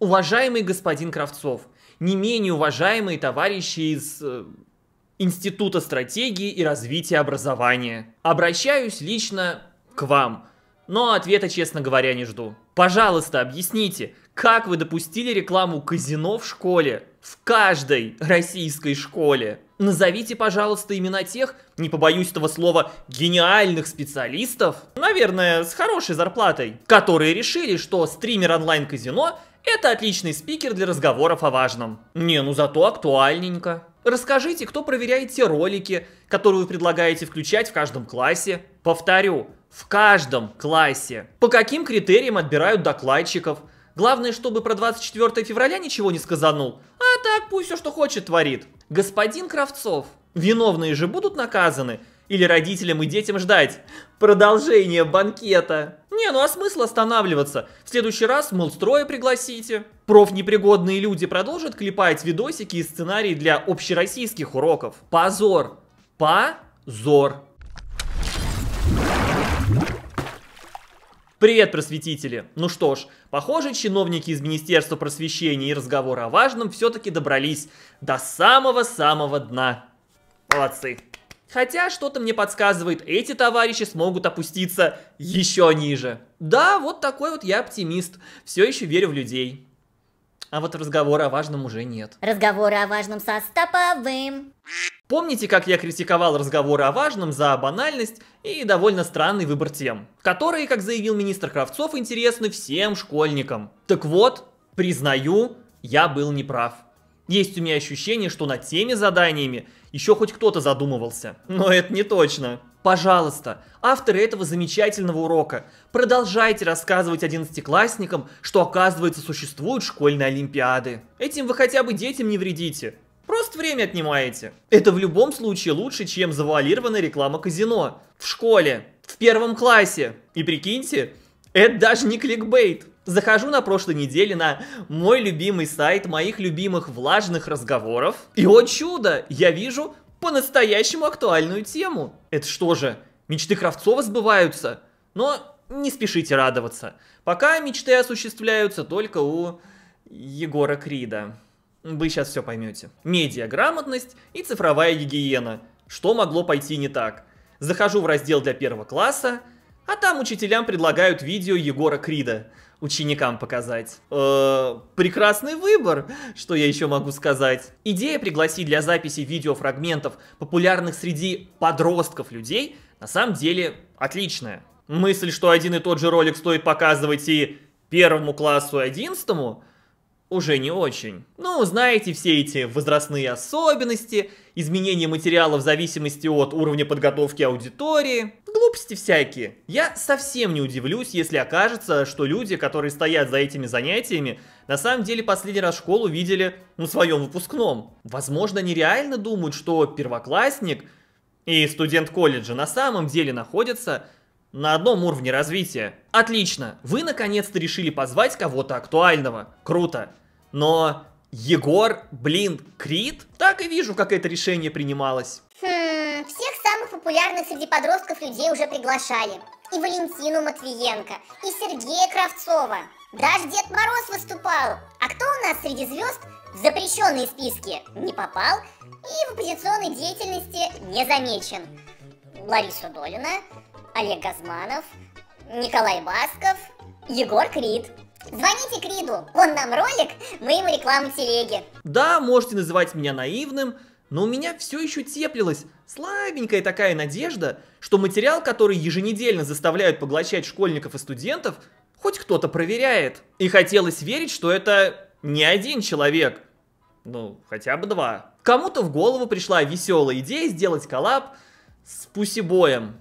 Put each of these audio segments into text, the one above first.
Уважаемый господин Кравцов, не менее уважаемые товарищи из э, Института стратегии и развития образования, обращаюсь лично к вам, но ответа, честно говоря, не жду. Пожалуйста, объясните, как вы допустили рекламу казино в школе? В каждой российской школе. Назовите, пожалуйста, имена тех, не побоюсь этого слова, гениальных специалистов, наверное, с хорошей зарплатой, которые решили, что стример онлайн-казино это отличный спикер для разговоров о важном. Не, ну зато актуальненько. Расскажите, кто проверяет те ролики, которые вы предлагаете включать в каждом классе. Повторю, в каждом классе. По каким критериям отбирают докладчиков. Главное, чтобы про 24 февраля ничего не сказанул. А так пусть все, что хочет, творит. Господин Кравцов, виновные же будут наказаны? Или родителям и детям ждать Продолжение банкета? ну а смысл останавливаться? В следующий раз Молстроя пригласите. Профнепригодные люди продолжат клепать видосики и сценарии для общероссийских уроков. Позор. Позор. Привет, просветители! Ну что ж, похоже, чиновники из Министерства просвещения и разговора о важном все-таки добрались до самого-самого дна. Молодцы! Хотя что-то мне подсказывает, эти товарищи смогут опуститься еще ниже. Да, вот такой вот я оптимист. Все еще верю в людей. А вот разговора о важном уже нет. Разговоры о важном со Стоповым. Помните, как я критиковал разговоры о важном за банальность и довольно странный выбор тем, которые, как заявил министр Кравцов, интересны всем школьникам. Так вот, признаю, я был неправ. Есть у меня ощущение, что над теми заданиями еще хоть кто-то задумывался. Но это не точно. Пожалуйста, авторы этого замечательного урока, продолжайте рассказывать одиннадцатиклассникам, что оказывается существуют школьные олимпиады. Этим вы хотя бы детям не вредите. Просто время отнимаете. Это в любом случае лучше, чем завуалированная реклама казино. В школе, в первом классе. И прикиньте, это даже не кликбейт захожу на прошлой неделе на мой любимый сайт моих любимых влажных разговоров, и, о чудо, я вижу по-настоящему актуальную тему. Это что же, мечты Кравцова сбываются? Но не спешите радоваться. Пока мечты осуществляются только у Егора Крида. Вы сейчас все поймете. Медиаграмотность и цифровая гигиена. Что могло пойти не так? Захожу в раздел для первого класса, а там учителям предлагают видео Егора Крида ученикам показать. Э, прекрасный выбор, что я еще могу сказать. Идея пригласить для записи видеофрагментов популярных среди подростков людей на самом деле отличная. Мысль, что один и тот же ролик стоит показывать и первому классу, и одиннадцатому, уже не очень. Ну, знаете, все эти возрастные особенности, изменение материала в зависимости от уровня подготовки аудитории, глупости всякие. Я совсем не удивлюсь, если окажется, что люди, которые стоят за этими занятиями, на самом деле последний раз школу видели на своем выпускном. Возможно, они реально думают, что первоклассник и студент колледжа на самом деле находятся на одном уровне развития. Отлично, вы наконец-то решили позвать кого-то актуального. Круто но Егор, блин, Крид? Так и вижу, как это решение принималось. Хм, всех самых популярных среди подростков людей уже приглашали. И Валентину Матвиенко, и Сергея Кравцова. Даже Дед Мороз выступал. А кто у нас среди звезд в запрещенные списки не попал и в оппозиционной деятельности не замечен? Лариса Долина, Олег Газманов, Николай Басков, Егор Крид. Звоните Криду, он нам ролик, мы ему рекламу телеги. Да, можете называть меня наивным, но у меня все еще теплилась слабенькая такая надежда, что материал, который еженедельно заставляют поглощать школьников и студентов, хоть кто-то проверяет. И хотелось верить, что это не один человек, ну, хотя бы два. Кому-то в голову пришла веселая идея сделать коллаб с Пусибоем.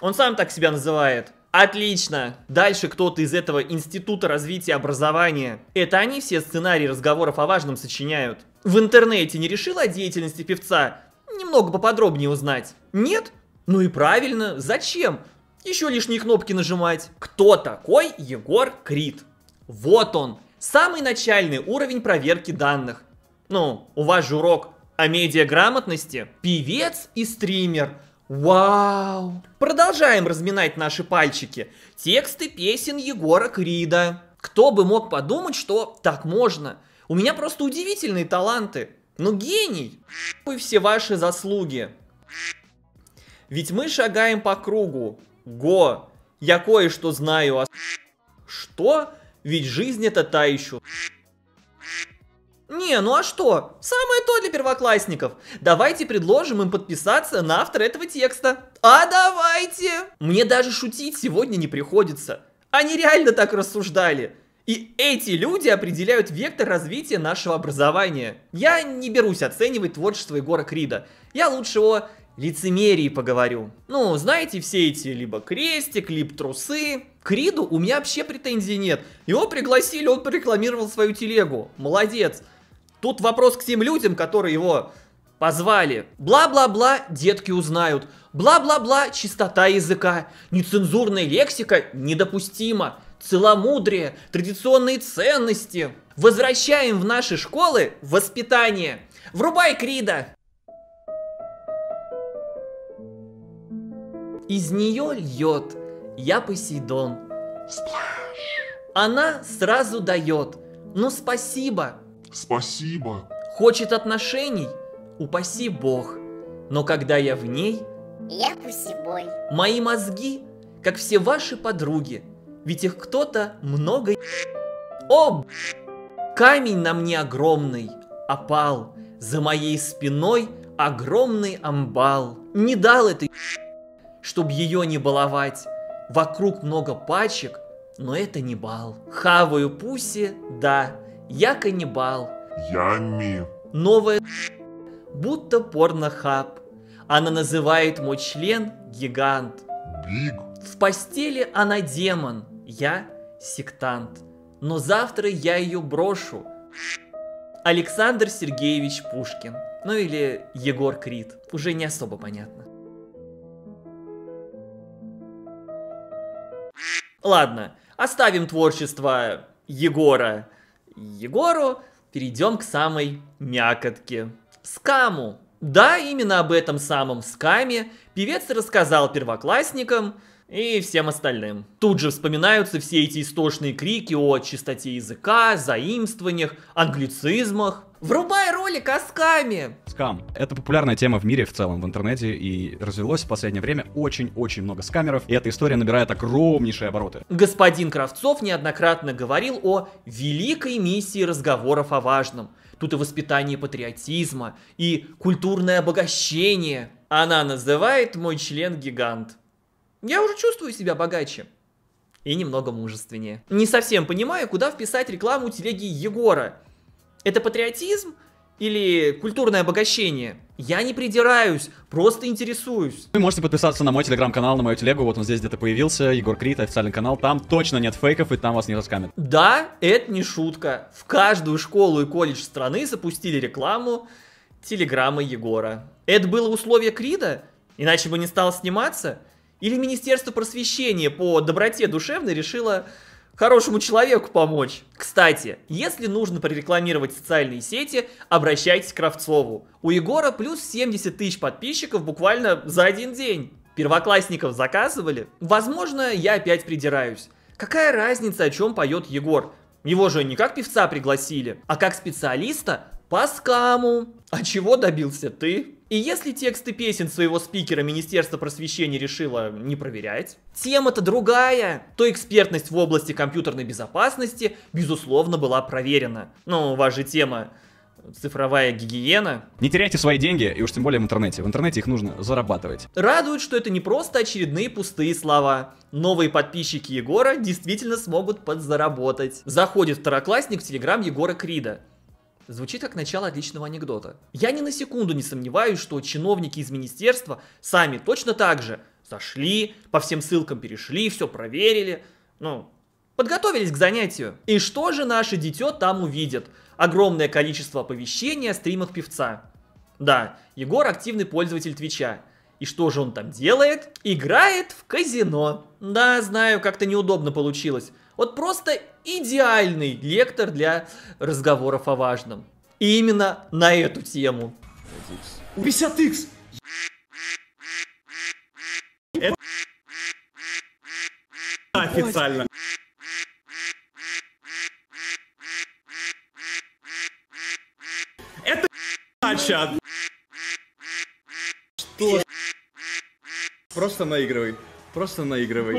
Он сам так себя называет. Отлично! Дальше кто-то из этого Института развития образования. Это они все сценарии разговоров о важном сочиняют. В интернете не решила о деятельности певца? Немного поподробнее узнать. Нет? Ну и правильно, зачем? Еще лишние кнопки нажимать. Кто такой Егор Крид? Вот он, самый начальный уровень проверки данных. Ну, у вас же урок о медиаграмотности. Певец и стример – Вау! Продолжаем разминать наши пальчики. Тексты песен Егора Крида. Кто бы мог подумать, что так можно? У меня просто удивительные таланты. Ну гений! И все ваши заслуги. Ведь мы шагаем по кругу. Го! Я кое-что знаю о... Что? Ведь жизнь это та еще. Не, ну а что? Самое то для первоклассников. Давайте предложим им подписаться на автор этого текста. А давайте! Мне даже шутить сегодня не приходится. Они реально так рассуждали. И эти люди определяют вектор развития нашего образования. Я не берусь оценивать творчество Егора Крида. Я лучше о лицемерии поговорю. Ну, знаете, все эти либо крестик, либо трусы. Криду у меня вообще претензий нет. Его пригласили, он порекламировал свою телегу. Молодец. Тут вопрос к тем людям, которые его позвали. Бла-бла-бла, детки узнают. Бла-бла-бла, чистота языка. Нецензурная лексика недопустима. Целомудрие, традиционные ценности. Возвращаем в наши школы воспитание. Врубай Крида! Из нее льет, я Посейдон. Она сразу дает. Ну спасибо, Спасибо. Хочет отношений? Упаси бог. Но когда я в ней... Я пусебой. Мои мозги, как все ваши подруги. Ведь их кто-то много... О, Камень на мне огромный, опал. За моей спиной огромный амбал. Не дал этой чтобы ее не баловать. Вокруг много пачек, но это не бал. Хаваю пуси, да, я каннибал. Ями. Новая будто порнохаб. Она называет мой член гигант. Биг. В постели она демон, я сектант. Но завтра я ее брошу. Александр Сергеевич Пушкин. Ну или Егор Крид. Уже не особо понятно. Ладно, оставим творчество Егора Егору, перейдем к самой мякотке. Скаму. Да, именно об этом самом скаме певец рассказал первоклассникам, и всем остальным. Тут же вспоминаются все эти истошные крики о чистоте языка, заимствованиях, англицизмах. Врубай ролик о скаме! Скам. Это популярная тема в мире в целом, в интернете, и развелось в последнее время очень-очень много скамеров, и эта история набирает огромнейшие обороты. Господин Кравцов неоднократно говорил о великой миссии разговоров о важном. Тут и воспитание патриотизма, и культурное обогащение. Она называет мой член гигант. Я уже чувствую себя богаче и немного мужественнее. Не совсем понимаю, куда вписать рекламу телеги Егора. Это патриотизм или культурное обогащение? Я не придираюсь, просто интересуюсь. Вы можете подписаться на мой телеграм-канал, на мою телегу, вот он здесь где-то появился, Егор Крит, официальный канал, там точно нет фейков и там вас не раскамят. Да, это не шутка. В каждую школу и колледж страны запустили рекламу телеграммы Егора. Это было условие Крида? Иначе бы не стал сниматься? Или Министерство просвещения по доброте душевной решило хорошему человеку помочь. Кстати, если нужно прорекламировать социальные сети, обращайтесь к Кравцову. У Егора плюс 70 тысяч подписчиков буквально за один день. Первоклассников заказывали? Возможно, я опять придираюсь. Какая разница, о чем поет Егор? Его же не как певца пригласили, а как специалиста по скаму. А чего добился ты? И если тексты песен своего спикера Министерство просвещения решило не проверять, тема-то другая, то экспертность в области компьютерной безопасности, безусловно, была проверена. Ну, ваша тема цифровая гигиена. Не теряйте свои деньги, и уж тем более в интернете. В интернете их нужно зарабатывать. Радует, что это не просто очередные пустые слова. Новые подписчики Егора действительно смогут подзаработать. Заходит второклассник в телеграм Егора Крида. Звучит как начало отличного анекдота. Я ни на секунду не сомневаюсь, что чиновники из министерства сами точно так же зашли, по всем ссылкам перешли, все проверили, ну, подготовились к занятию. И что же наши дитё там увидят? Огромное количество оповещений о стримах певца. Да, Егор активный пользователь Твича. И что же он там делает? Играет в казино. Да, знаю, как-то неудобно получилось. Вот просто идеальный лектор для разговоров о важном. И именно на эту тему. 50x! Это официально. Это значит. Что? Просто наигрывай. Просто наигрывай.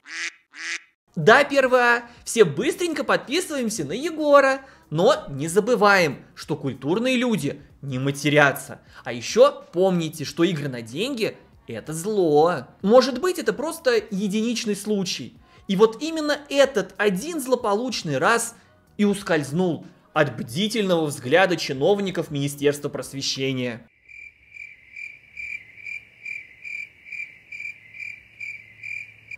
Да, первая, все быстренько подписываемся на Егора, но не забываем, что культурные люди не матерятся. А еще помните, что игры на деньги – это зло. Может быть, это просто единичный случай. И вот именно этот один злополучный раз и ускользнул от бдительного взгляда чиновников Министерства просвещения.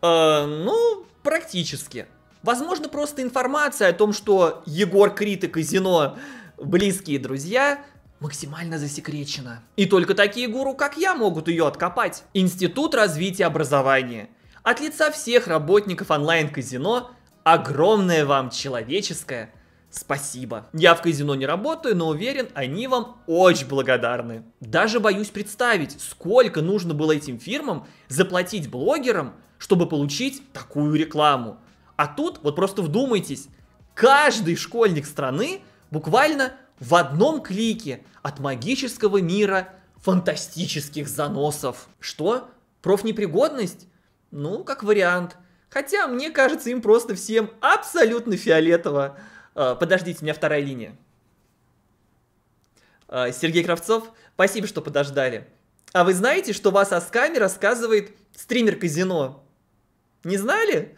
Э, ну, Практически. Возможно, просто информация о том, что Егор Крит и Казино близкие друзья, максимально засекречена. И только такие гуру, как я, могут ее откопать. Институт развития образования. От лица всех работников онлайн-казино огромное вам человеческое спасибо. Я в казино не работаю, но уверен, они вам очень благодарны. Даже боюсь представить, сколько нужно было этим фирмам заплатить блогерам, чтобы получить такую рекламу. А тут, вот просто вдумайтесь, каждый школьник страны буквально в одном клике от магического мира фантастических заносов. Что? Профнепригодность? Ну, как вариант. Хотя, мне кажется, им просто всем абсолютно фиолетово. Э, подождите, у меня вторая линия. Э, Сергей Кравцов, спасибо, что подождали. А вы знаете, что вас о скаме рассказывает стример казино? Не знали?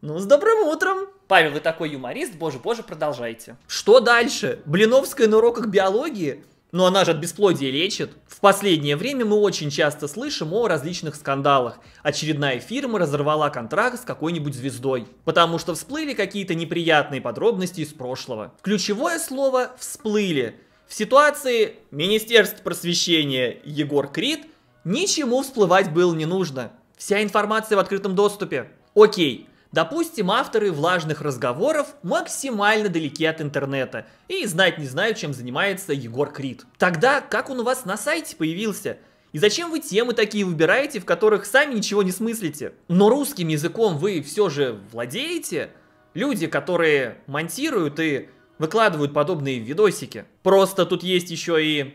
Ну, с добрым утром. Павел, вы такой юморист, боже-боже, продолжайте. Что дальше? Блиновская на уроках биологии – но она же от бесплодия лечит. В последнее время мы очень часто слышим о различных скандалах. Очередная фирма разорвала контракт с какой-нибудь звездой, потому что всплыли какие-то неприятные подробности из прошлого. Ключевое слово «всплыли». В ситуации Министерства просвещения Егор Крид ничему всплывать было не нужно. Вся информация в открытом доступе. Окей, Допустим, авторы влажных разговоров максимально далеки от интернета и знать не знают, чем занимается Егор Крид. Тогда как он у вас на сайте появился? И зачем вы темы такие выбираете, в которых сами ничего не смыслите? Но русским языком вы все же владеете? Люди, которые монтируют и выкладывают подобные видосики. Просто тут есть еще и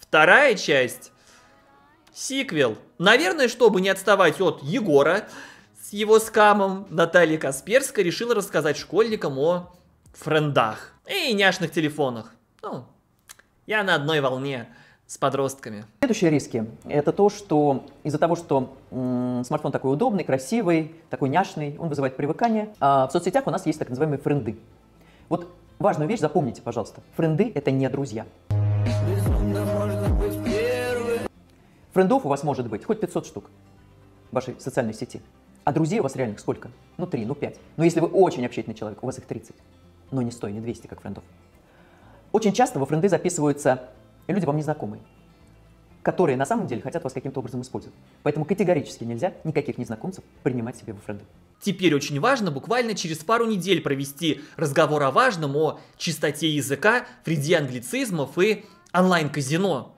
вторая часть. Сиквел. Наверное, чтобы не отставать от Егора, с его скамом, Наталья Касперская решила рассказать школьникам о френдах и няшных телефонах. Ну, я на одной волне с подростками. Следующие риски – это то, что из-за того, что м, смартфон такой удобный, красивый, такой няшный, он вызывает привыкание, а в соцсетях у нас есть так называемые френды. Вот важную вещь запомните, пожалуйста. Френды – это не друзья. Френдов у вас может быть хоть 500 штук в вашей социальной сети. А друзей у вас реальных сколько? Ну, три, ну, пять. Но если вы очень общительный человек, у вас их 30. Но не 100 не 200, как френдов. Очень часто во френды записываются люди вам незнакомые, которые на самом деле хотят вас каким-то образом использовать. Поэтому категорически нельзя никаких незнакомцев принимать себе во френды. Теперь очень важно буквально через пару недель провести разговор о важном, о чистоте языка, вреде англицизмов и онлайн-казино.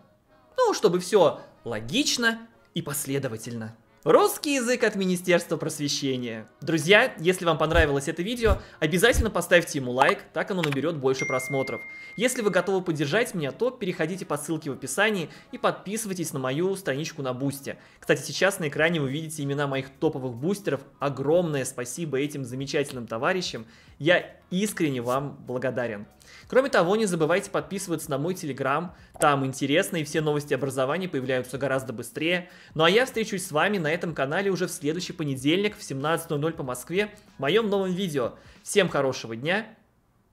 Ну, чтобы все логично и последовательно. Русский язык от Министерства просвещения. Друзья, если вам понравилось это видео, обязательно поставьте ему лайк, так оно наберет больше просмотров. Если вы готовы поддержать меня, то переходите по ссылке в описании и подписывайтесь на мою страничку на Бусте. Кстати, сейчас на экране вы видите имена моих топовых бустеров. Огромное спасибо этим замечательным товарищам. Я искренне вам благодарен. Кроме того, не забывайте подписываться на мой телеграм, там интересно и все новости образования появляются гораздо быстрее. Ну а я встречусь с вами на этом канале уже в следующий понедельник в 17.00 по Москве в моем новом видео. Всем хорошего дня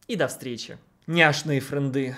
и до встречи. Няшные френды.